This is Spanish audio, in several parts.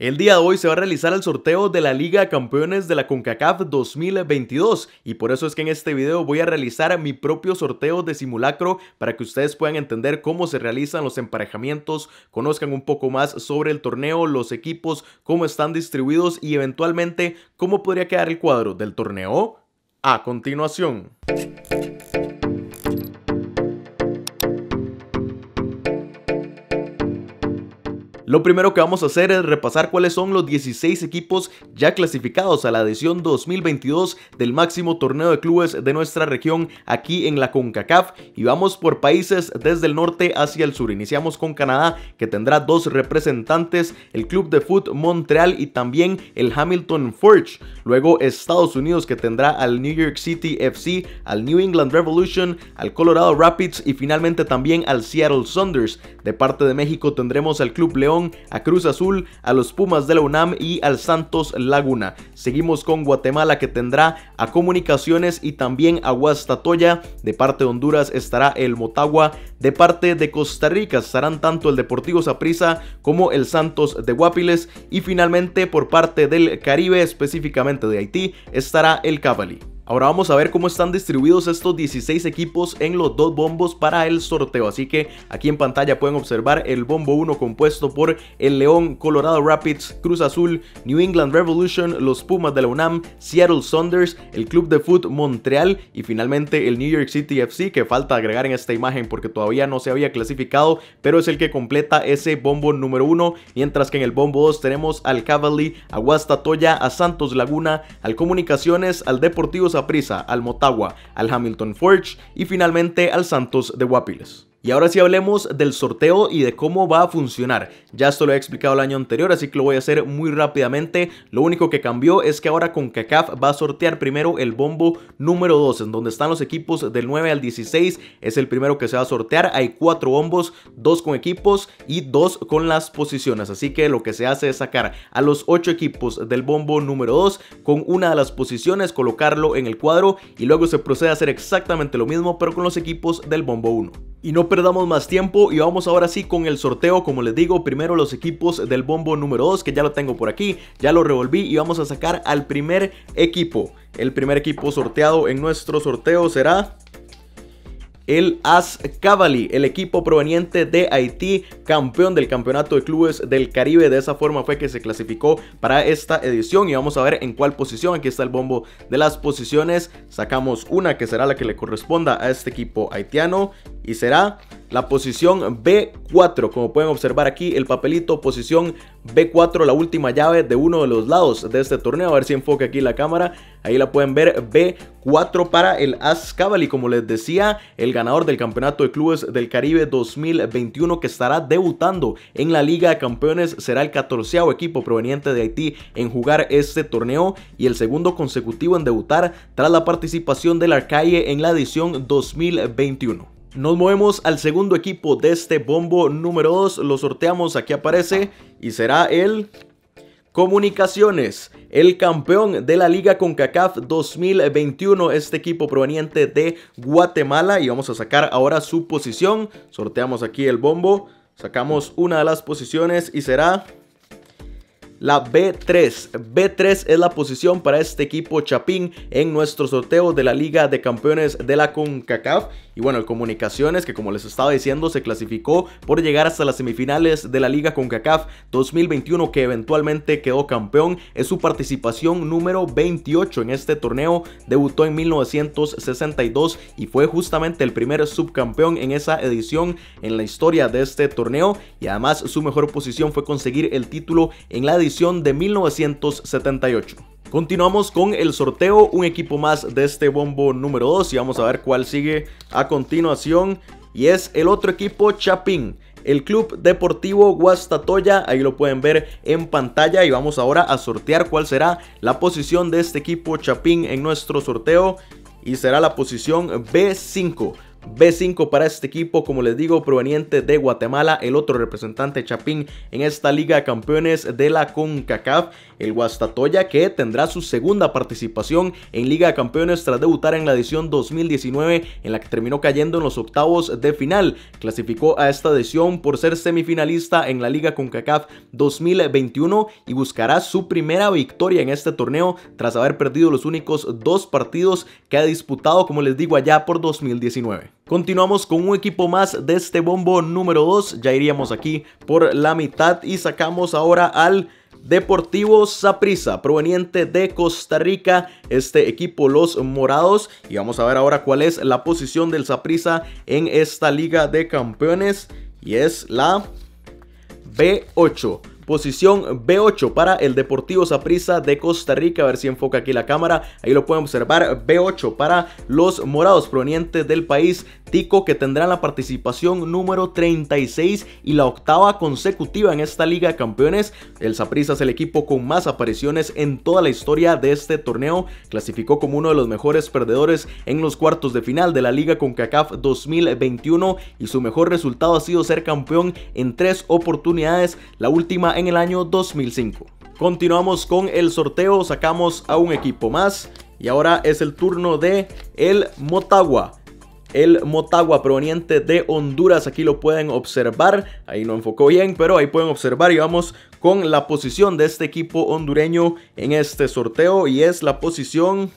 El día de hoy se va a realizar el sorteo de la Liga Campeones de la CONCACAF 2022 y por eso es que en este video voy a realizar mi propio sorteo de simulacro para que ustedes puedan entender cómo se realizan los emparejamientos, conozcan un poco más sobre el torneo, los equipos, cómo están distribuidos y eventualmente cómo podría quedar el cuadro del torneo a continuación. Lo primero que vamos a hacer es repasar cuáles son los 16 equipos ya clasificados a la edición 2022 del máximo torneo de clubes de nuestra región aquí en la CONCACAF y vamos por países desde el norte hacia el sur. Iniciamos con Canadá que tendrá dos representantes, el Club de Foot Montreal y también el Hamilton Forge. Luego Estados Unidos que tendrá al New York City FC, al New England Revolution, al Colorado Rapids y finalmente también al Seattle Saunders. De parte de México tendremos al Club León a Cruz Azul, a los Pumas de la UNAM y al Santos Laguna. Seguimos con Guatemala que tendrá a Comunicaciones y también a Guastatoya. De parte de Honduras estará el Motagua. De parte de Costa Rica estarán tanto el Deportivo Saprissa como el Santos de Guapiles. Y finalmente por parte del Caribe, específicamente de Haití, estará el Cabalí. Ahora vamos a ver cómo están distribuidos estos 16 equipos en los dos bombos para el sorteo. Así que aquí en pantalla pueden observar el bombo 1 compuesto por el León, Colorado Rapids, Cruz Azul, New England Revolution, los Pumas de la UNAM, Seattle Saunders, el Club de Foot Montreal y finalmente el New York City FC que falta agregar en esta imagen porque todavía no se había clasificado, pero es el que completa ese bombo número 1. Mientras que en el bombo 2 tenemos al Cavalry, a Guastatoya, a Santos Laguna, al Comunicaciones, al Deportivo Prisa, al Motagua, al Hamilton Forge y finalmente al Santos de Guapiles. Y ahora sí hablemos del sorteo y de cómo va a funcionar. Ya esto lo he explicado el año anterior, así que lo voy a hacer muy rápidamente. Lo único que cambió es que ahora con Kakaf va a sortear primero el bombo número 2, en donde están los equipos del 9 al 16. Es el primero que se va a sortear. Hay cuatro bombos, dos con equipos y dos con las posiciones. Así que lo que se hace es sacar a los ocho equipos del bombo número 2 con una de las posiciones, colocarlo en el cuadro y luego se procede a hacer exactamente lo mismo, pero con los equipos del bombo 1. Y no perdamos más tiempo y vamos ahora sí con el sorteo, como les digo, primero los equipos del bombo número 2, que ya lo tengo por aquí, ya lo revolví y vamos a sacar al primer equipo. El primer equipo sorteado en nuestro sorteo será el AS Cavalli, el equipo proveniente de Haití, campeón del Campeonato de Clubes del Caribe. De esa forma fue que se clasificó para esta edición y vamos a ver en cuál posición. Aquí está el bombo de las posiciones. Sacamos una que será la que le corresponda a este equipo haitiano y será la posición B4. Como pueden observar aquí, el papelito, posición B4, la última llave de uno de los lados de este torneo. A ver si enfoque aquí la cámara. Ahí la pueden ver, B4 para el As Cabal. como les decía, el ganador del Campeonato de Clubes del Caribe 2021 que estará debutando en la Liga de Campeones será el 14 equipo proveniente de Haití en jugar este torneo y el segundo consecutivo en debutar tras la participación del Arcaye en la edición 2021. Nos movemos al segundo equipo de este bombo número 2, lo sorteamos, aquí aparece y será el Comunicaciones, el campeón de la Liga CONCACAF 2021, este equipo proveniente de Guatemala y vamos a sacar ahora su posición, sorteamos aquí el bombo, sacamos una de las posiciones y será la B3. B3 es la posición para este equipo Chapín en nuestro sorteo de la Liga de Campeones de la CONCACAF. Y bueno, el Comunicaciones, que como les estaba diciendo, se clasificó por llegar hasta las semifinales de la Liga CONCACAF 2021, que eventualmente quedó campeón. Es su participación número 28 en este torneo. Debutó en 1962 y fue justamente el primer subcampeón en esa edición en la historia de este torneo. Y además su mejor posición fue conseguir el título en la edición de 1978. Continuamos con el sorteo, un equipo más de este bombo número 2 y vamos a ver cuál sigue a continuación y es el otro equipo Chapín. El Club Deportivo Guastatoya, ahí lo pueden ver en pantalla y vamos ahora a sortear cuál será la posición de este equipo Chapín en nuestro sorteo y será la posición B5. B5 para este equipo, como les digo, proveniente de Guatemala, el otro representante Chapín en esta Liga de Campeones de la CONCACAF, el Guastatoya que tendrá su segunda participación en Liga de Campeones tras debutar en la edición 2019 en la que terminó cayendo en los octavos de final. Clasificó a esta edición por ser semifinalista en la Liga CONCACAF 2021 y buscará su primera victoria en este torneo tras haber perdido los únicos dos partidos que ha disputado, como les digo, allá por 2019. Continuamos con un equipo más de este bombo número 2. Ya iríamos aquí por la mitad y sacamos ahora al Deportivo Saprissa, proveniente de Costa Rica, este equipo Los Morados. Y vamos a ver ahora cuál es la posición del Saprissa en esta Liga de Campeones. Y es la B8. Posición B8 para el Deportivo Saprissa de Costa Rica. A ver si enfoca aquí la cámara. Ahí lo pueden observar. B8 para los morados provenientes del país tico que tendrán la participación número 36 y la octava consecutiva en esta Liga de Campeones. El Saprissa es el equipo con más apariciones en toda la historia de este torneo. Clasificó como uno de los mejores perdedores en los cuartos de final de la Liga con CACAF 2021 y su mejor resultado ha sido ser campeón en tres oportunidades, la última en el año 2005. Continuamos con el sorteo, sacamos a un equipo más y ahora es el turno de el Motagua. El Motagua proveniente de Honduras, aquí lo pueden observar, ahí no enfocó bien, pero ahí pueden observar y vamos con la posición de este equipo hondureño en este sorteo y es la posición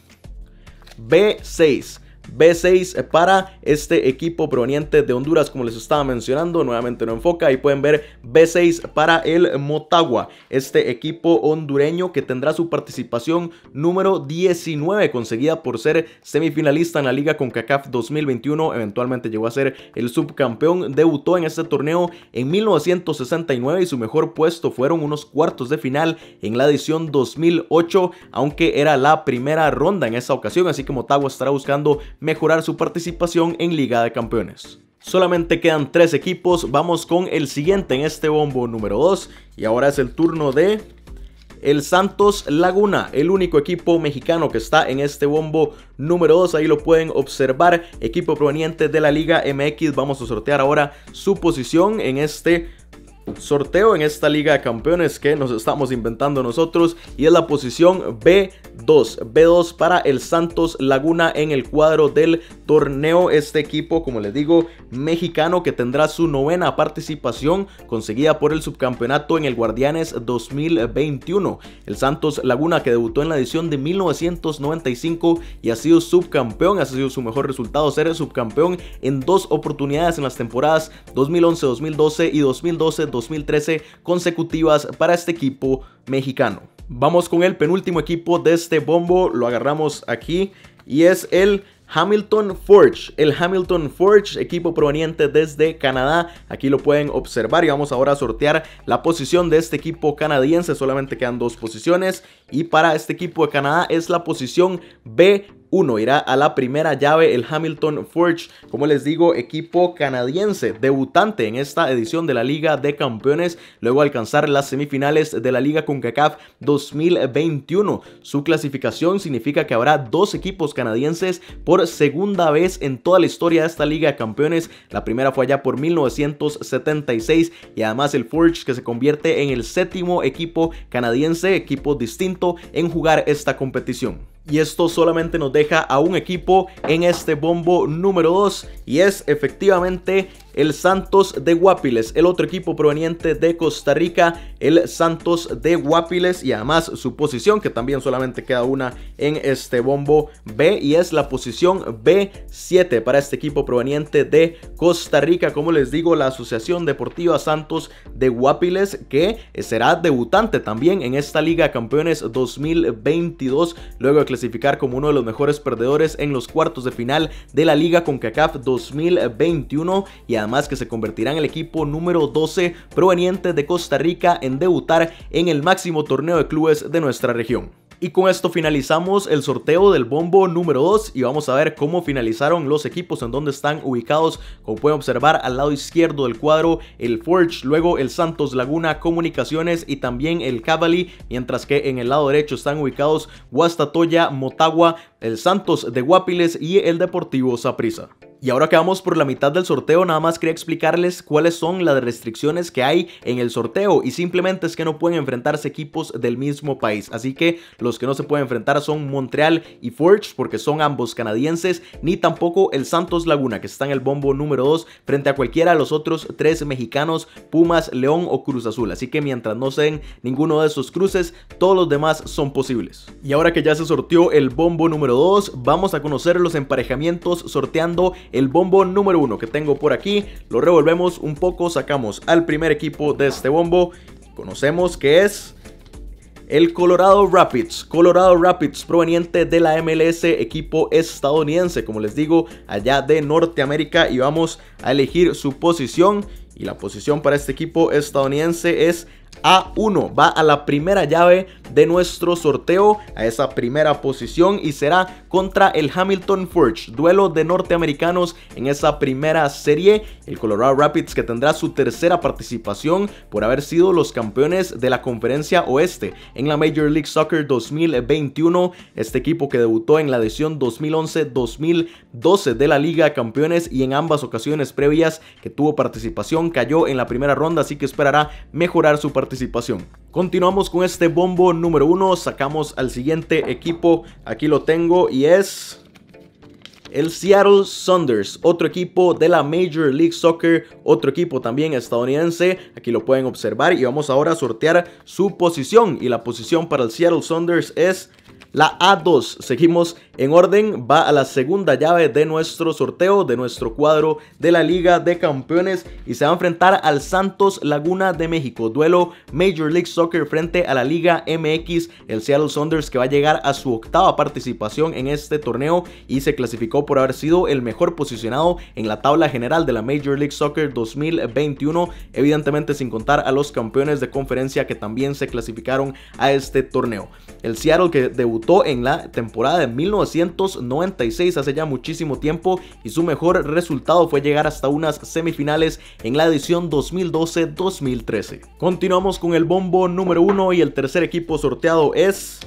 B6. B6 eh, para este equipo proveniente de Honduras, como les estaba mencionando, nuevamente no enfoca y pueden ver B6 para el Motagua, este equipo hondureño que tendrá su participación número 19 conseguida por ser semifinalista en la liga con CACAF 2021, eventualmente llegó a ser el subcampeón, debutó en este torneo en 1969 y su mejor puesto fueron unos cuartos de final en la edición 2008, aunque era la primera ronda en esa ocasión, así que Motagua estará buscando mejorar su participación en Liga de Campeones. Solamente quedan tres equipos, vamos con el siguiente en este bombo número 2 y ahora es el turno de el Santos Laguna, el único equipo mexicano que está en este bombo número 2. Ahí lo pueden observar, equipo proveniente de la Liga MX. Vamos a sortear ahora su posición en este sorteo en esta Liga de Campeones que nos estamos inventando nosotros y es la posición B2, B2 para el Santos Laguna en el cuadro del torneo. Este equipo, como les digo, mexicano que tendrá su novena participación conseguida por el subcampeonato en el Guardianes 2021. El Santos Laguna que debutó en la edición de 1995 y ha sido subcampeón, ha sido su mejor resultado ser subcampeón en dos oportunidades en las temporadas 2011-2012 y 2012 2013 consecutivas para este equipo mexicano. Vamos con el penúltimo equipo de este bombo, lo agarramos aquí y es el Hamilton Forge, el Hamilton Forge, equipo proveniente desde Canadá. Aquí lo pueden observar y vamos ahora a sortear la posición de este equipo canadiense. Solamente quedan dos posiciones y para este equipo de Canadá es la posición B uno Irá a la primera llave el Hamilton Forge, como les digo, equipo canadiense, debutante en esta edición de la Liga de Campeones, luego alcanzar las semifinales de la Liga CONCACAF 2021. Su clasificación significa que habrá dos equipos canadienses por segunda vez en toda la historia de esta Liga de Campeones. La primera fue allá por 1976 y además el Forge que se convierte en el séptimo equipo canadiense, equipo distinto en jugar esta competición y esto solamente nos deja a un equipo en este bombo número 2 y es efectivamente el Santos de Guapiles. El otro equipo proveniente de Costa Rica, el Santos de Guapiles. Y además su posición, que también solamente queda una en este bombo B. Y es la posición B7 para este equipo proveniente de Costa Rica. Como les digo, la Asociación Deportiva Santos de Guapiles, que será debutante también en esta Liga Campeones 2022. Luego de clasificar como uno de los mejores perdedores en los cuartos de final de la Liga CONCACAF 2021. Y más que se convertirá en el equipo número 12 proveniente de Costa Rica en debutar en el máximo torneo de clubes de nuestra región. Y con esto finalizamos el sorteo del bombo número 2 y vamos a ver cómo finalizaron los equipos en donde están ubicados. Como pueden observar al lado izquierdo del cuadro el Forge, luego el Santos Laguna Comunicaciones y también el Cavalli, mientras que en el lado derecho están ubicados Guastatoya, Motagua, el Santos de Guapiles y el Deportivo Saprissa. Y ahora que vamos por la mitad del sorteo, nada más quería explicarles cuáles son las restricciones que hay en el sorteo y simplemente es que no pueden enfrentarse equipos del mismo país. Así que los que no se pueden enfrentar son Montreal y Forge porque son ambos canadienses, ni tampoco el Santos Laguna que está en el bombo número 2 frente a cualquiera de los otros tres mexicanos, Pumas, León o Cruz Azul. Así que mientras no se den ninguno de esos cruces, todos los demás son posibles. Y ahora que ya se sorteó el bombo número 2, vamos a conocer los emparejamientos sorteando el bombo número uno que tengo por aquí, lo revolvemos un poco, sacamos al primer equipo de este bombo, conocemos que es... El Colorado Rapids, Colorado Rapids proveniente de la MLS, equipo estadounidense, como les digo, allá de Norteamérica y vamos a elegir su posición y la posición para este equipo estadounidense es a1. Va a la primera llave de nuestro sorteo, a esa primera posición y será contra el Hamilton Forge, duelo de norteamericanos en esa primera serie. El Colorado Rapids que tendrá su tercera participación por haber sido los campeones de la conferencia oeste en la Major League Soccer 2021. Este equipo que debutó en la edición 2011-2012 de la Liga Campeones y en ambas ocasiones previas que tuvo participación cayó en la primera ronda, así que esperará mejorar su participación participación. Continuamos con este bombo número uno, sacamos al siguiente equipo, aquí lo tengo y es... El Seattle Saunders, otro equipo de la Major League Soccer, otro equipo también estadounidense. Aquí lo pueden observar y vamos ahora a sortear su posición. Y la posición para el Seattle Saunders es la A2. Seguimos en orden, va a la segunda llave de nuestro sorteo, de nuestro cuadro de la Liga de Campeones y se va a enfrentar al Santos Laguna de México. Duelo Major League Soccer frente a la Liga MX, el Seattle Saunders que va a llegar a su octava participación en este torneo y se clasificó por haber sido el mejor posicionado en la tabla general de la Major League Soccer 2021, evidentemente sin contar a los campeones de conferencia que también se clasificaron a este torneo. El Seattle que debutó en la temporada de 1996 hace ya muchísimo tiempo y su mejor resultado fue llegar hasta unas semifinales en la edición 2012-2013. Continuamos con el bombo número 1 y el tercer equipo sorteado es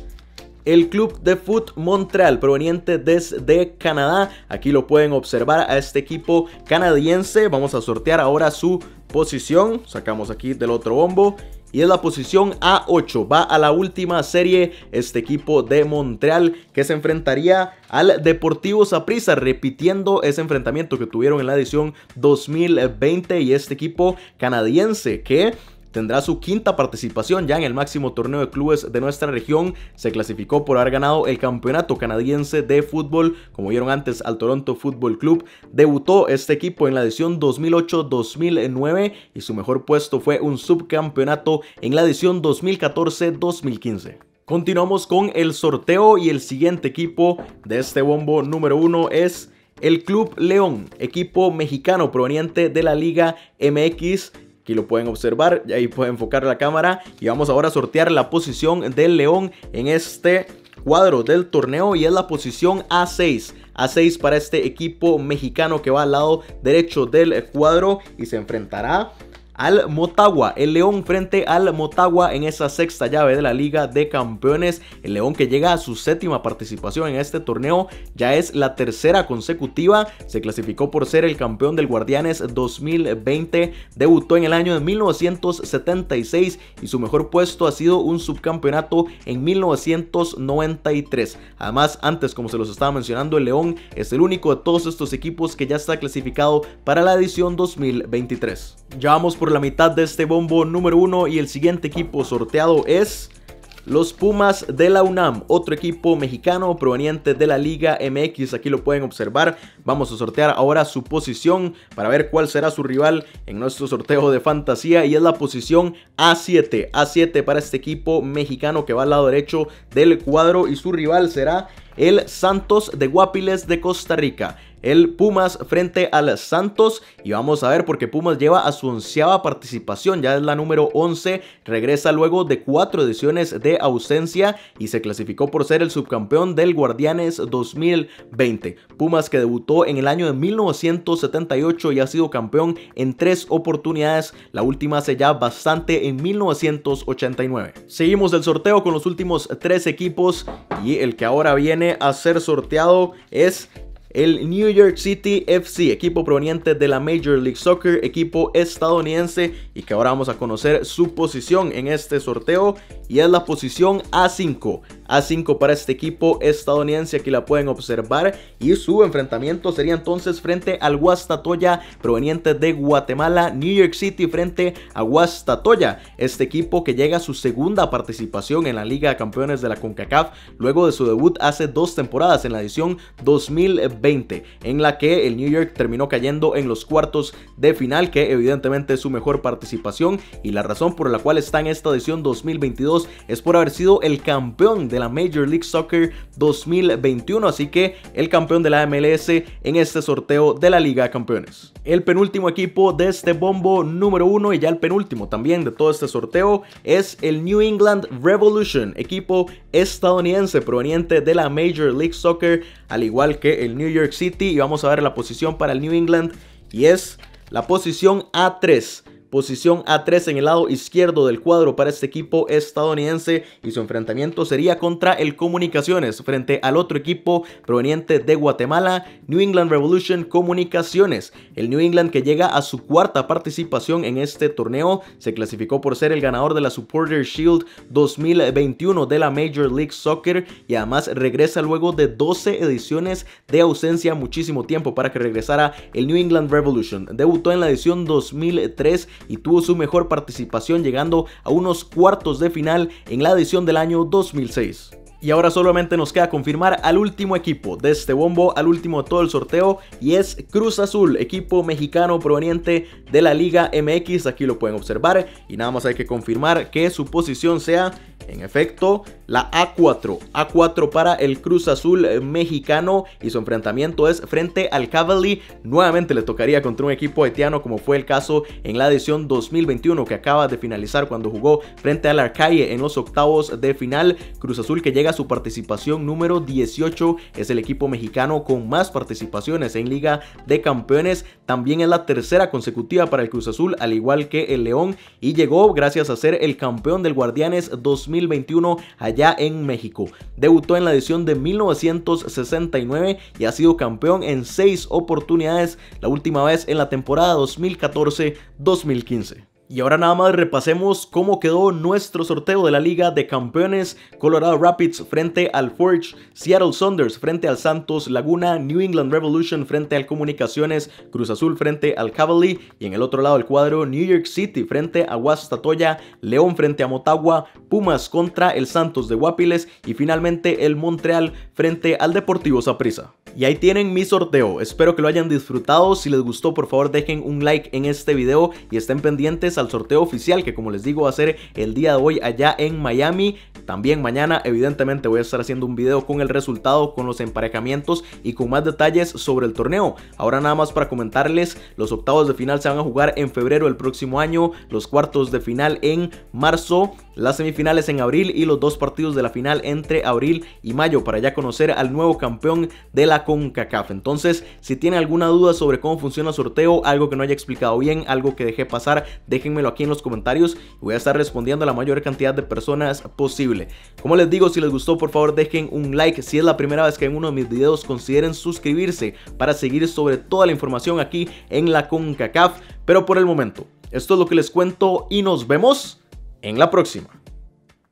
el club de Foot Montreal proveniente desde Canadá. Aquí lo pueden observar a este equipo canadiense. Vamos a sortear ahora su posición. Sacamos aquí del otro bombo y es la posición A8. Va a la última serie este equipo de Montreal que se enfrentaría al Deportivo Saprissa, repitiendo ese enfrentamiento que tuvieron en la edición 2020 y este equipo canadiense que tendrá su quinta participación ya en el máximo torneo de clubes de nuestra región. Se clasificó por haber ganado el campeonato canadiense de fútbol, como vieron antes al Toronto Football Club. Debutó este equipo en la edición 2008-2009 y su mejor puesto fue un subcampeonato en la edición 2014-2015. Continuamos con el sorteo y el siguiente equipo de este bombo número uno es el Club León, equipo mexicano proveniente de la Liga MX. Aquí lo pueden observar, y ahí pueden enfocar la cámara. Y vamos ahora a sortear la posición del león en este cuadro del torneo y es la posición A6. A6 para este equipo mexicano que va al lado derecho del cuadro y se enfrentará al Motagua. El León frente al Motagua en esa sexta llave de la Liga de Campeones. El León que llega a su séptima participación en este torneo ya es la tercera consecutiva. Se clasificó por ser el campeón del Guardianes 2020. Debutó en el año de 1976 y su mejor puesto ha sido un subcampeonato en 1993. Además, antes, como se los estaba mencionando, el León es el único de todos estos equipos que ya está clasificado para la edición 2023. Ya vamos por la mitad de este bombo número uno y el siguiente equipo sorteado es... Los Pumas de la UNAM, otro equipo mexicano proveniente de la Liga MX, aquí lo pueden observar. Vamos a sortear ahora su posición para ver cuál será su rival en nuestro sorteo de fantasía y es la posición A7, A7 para este equipo mexicano que va al lado derecho del cuadro y su rival será el Santos de Guapiles de Costa Rica el Pumas frente al Santos y vamos a ver porque Pumas lleva a su onceava participación, ya es la número 11, regresa luego de cuatro ediciones de ausencia y se clasificó por ser el subcampeón del Guardianes 2020. Pumas que debutó en el año de 1978 y ha sido campeón en tres oportunidades, la última hace ya bastante en 1989. Seguimos el sorteo con los últimos tres equipos y el que ahora viene a ser sorteado es el New York City FC, equipo proveniente de la Major League Soccer, equipo estadounidense y que ahora vamos a conocer su posición en este sorteo y es la posición A5. A5 para este equipo estadounidense, aquí la pueden observar y su enfrentamiento sería entonces frente al Guastatoya proveniente de Guatemala, New York City frente a Guastatoya, este equipo que llega a su segunda participación en la Liga de Campeones de la CONCACAF luego de su debut hace dos temporadas en la edición 2020 en la que el New York terminó cayendo en los cuartos de final, que evidentemente es su mejor participación y la razón por la cual está en esta edición 2022 es por haber sido el campeón de la Major League Soccer 2021, así que el campeón de la MLS en este sorteo de la Liga de Campeones. El penúltimo equipo de este bombo número uno y ya el penúltimo también de todo este sorteo es el New England Revolution, equipo estadounidense proveniente de la Major League Soccer, al igual que el New New York City y vamos a ver la posición para el New England y es la posición A3 posición A3 en el lado izquierdo del cuadro para este equipo estadounidense y su enfrentamiento sería contra el Comunicaciones frente al otro equipo proveniente de Guatemala, New England Revolution Comunicaciones. El New England que llega a su cuarta participación en este torneo se clasificó por ser el ganador de la Supporter Shield 2021 de la Major League Soccer y además regresa luego de 12 ediciones de ausencia, muchísimo tiempo para que regresara el New England Revolution. Debutó en la edición 2003 y tuvo su mejor participación llegando a unos cuartos de final en la edición del año 2006. Y ahora solamente nos queda confirmar al último equipo de este bombo, al último de todo el sorteo, y es Cruz Azul, equipo mexicano proveniente de la Liga MX, aquí lo pueden observar, y nada más hay que confirmar que su posición sea, en efecto, la A4, A4 para el Cruz Azul eh, mexicano, y su enfrentamiento es frente al Cavalry, nuevamente le tocaría contra un equipo haitiano como fue el caso en la edición 2021 que acaba de finalizar cuando jugó frente al Arcaye en los octavos de final, Cruz Azul que llega su participación número 18, es el equipo mexicano con más participaciones en Liga de Campeones, también es la tercera consecutiva para el Cruz Azul, al igual que el León, y llegó gracias a ser el campeón del Guardianes 2021 allá en México. Debutó en la edición de 1969 y ha sido campeón en seis oportunidades, la última vez en la temporada 2014-2015. Y ahora nada más repasemos cómo quedó nuestro sorteo de la Liga de Campeones. Colorado Rapids frente al Forge, Seattle Saunders frente al Santos Laguna, New England Revolution frente al Comunicaciones, Cruz Azul frente al Cavalry y en el otro lado del cuadro New York City frente a Guastatoya, León frente a Motagua, Pumas contra el Santos de Guapiles y finalmente el Montreal frente al Deportivo Saprissa. Y ahí tienen mi sorteo, espero que lo hayan disfrutado, si les gustó por favor dejen un like en este video y estén pendientes al sorteo oficial que como les digo va a ser el día de hoy allá en Miami. También mañana evidentemente voy a estar haciendo un video con el resultado, con los emparejamientos y con más detalles sobre el torneo. Ahora nada más para comentarles, los octavos de final se van a jugar en febrero del próximo año, los cuartos de final en marzo las semifinales en abril y los dos partidos de la final entre abril y mayo para ya conocer al nuevo campeón de la CONCACAF. Entonces, si tiene alguna duda sobre cómo funciona el sorteo, algo que no haya explicado bien, algo que dejé pasar, déjenmelo aquí en los comentarios y voy a estar respondiendo a la mayor cantidad de personas posible. Como les digo, si les gustó, por favor dejen un like. Si es la primera vez que ven uno de mis videos, consideren suscribirse para seguir sobre toda la información aquí en la CONCACAF. Pero por el momento, esto es lo que les cuento y nos vemos en la próxima.